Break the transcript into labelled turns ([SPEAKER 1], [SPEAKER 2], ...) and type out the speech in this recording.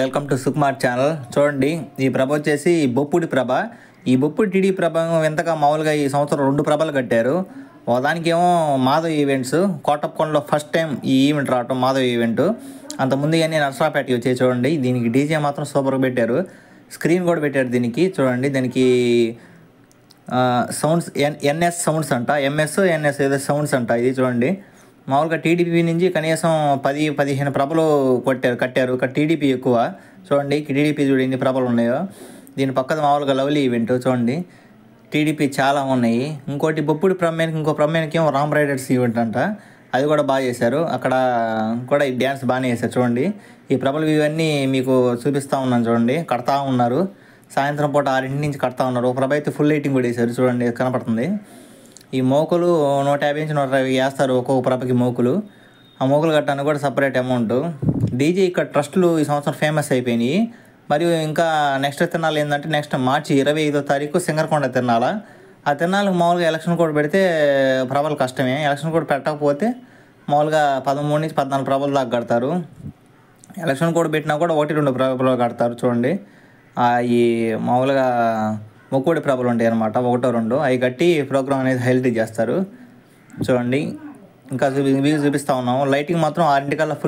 [SPEAKER 1] welcome to Sukumar channel చూడండి ఈ ప్రభ వచ్చేసి బొప్పుడి ప్రభ ఈ బొప్పుడి టీడీ ప్రభ ఎంతగా మామూలుగా ఈ సంవత్సరం రెండు ప్రభలు కట్టారు దానికేమో మాధవ్ ఈవెంట్స్ కోటప్పకొండలో ఫస్ట్ టైం ఈ ఈవెంట్ రావటం మాధవ్ ఈవెంట్ అంతకుముందు ఇవన్నీ నర్సరాపేటకి వచ్చే చూడండి దీనికి డీజే మాత్రం సూపర్గా పెట్టారు స్క్రీన్ కూడా పెట్టారు దీనికి చూడండి దీనికి సౌండ్స్ ఎన్ ఎన్ఎస్ సౌండ్స్ అంట ఎంఎస్ ఎన్ఎస్ ఏదో సౌండ్స్ అంట ఇది చూడండి మామూలుగా టీడీపీ నుంచి కనీసం పది పదిహేను ప్రభలు కొట్టారు కట్టారు ఇక టీడీపీ ఎక్కువ చూడండి టీడీపీ చూడ ఎన్ని ప్రభలు ఉన్నాయో దీని పక్కన మామూలుగా లవ్లీ ఈవెంట్ చూడండి టీడీపీ చాలా ఉన్నాయి ఇంకోటి బొప్పుడు ప్రమేణకి ఇంకో ప్రమేణకి ఏమో రామ్ రైడర్స్ ఈవెంట్ అంట అది కూడా బాగా చేశారు అక్కడ కూడా ఈ డ్యాన్స్ బాగానే చేశారు చూడండి ఈ ప్రభలు ఇవన్నీ మీకు చూపిస్తూ ఉన్నాను చూడండి కడతా ఉన్నారు సాయంత్రం పూట ఆరింటి నుంచి కడతా ఉన్నారు ప్రభ అయితే ఫుల్ లైటింగ్ కూడా వేశారు చూడండి కనపడుతుంది ఈ మోకులు నూట యాభై నుంచి నూట యాభై వేస్తారు ఒక్కొక్క ప్రభకి మోకులు ఆ మోకులు కట్టడానికి కూడా సపరేట్ అమౌంట్ డీజే ఇక్కడ ట్రస్టులు ఈ సంవత్సరం ఫేమస్ అయిపోయినాయి మరియు ఇంకా నెక్స్ట్ తిరణాలు ఏంటంటే నెక్స్ట్ మార్చి ఇరవై ఐదో తారీఖు సింగర్కొండ తిరణాల ఆ తిరణాలకు మామూలుగా ఎలక్షన్ కూడా పెడితే ప్రభలు కష్టమే ఎలక్షన్ కూడా పెట్టకపోతే మామూలుగా పదమూడు నుంచి పద్నాలుగు ప్రభలు దాకా కడతారు ఎలక్షన్ కూడా పెట్టినా కూడా ఒకటి రెండు ప్రభలు కడతారు చూడండి ఈ మామూలుగా మొక్కుడి ప్రాబ్లం ఉంటాయి అనమాట ఒకటో రెండు అవి కట్టి ప్రోగ్రామ్ అనేది హెల్తీ చేస్తారు చూడండి ఇంకా చూపి చూపిస్తా ఉన్నాము లైటింగ్ మాత్రం ఆరింటికల్లా ఫుల్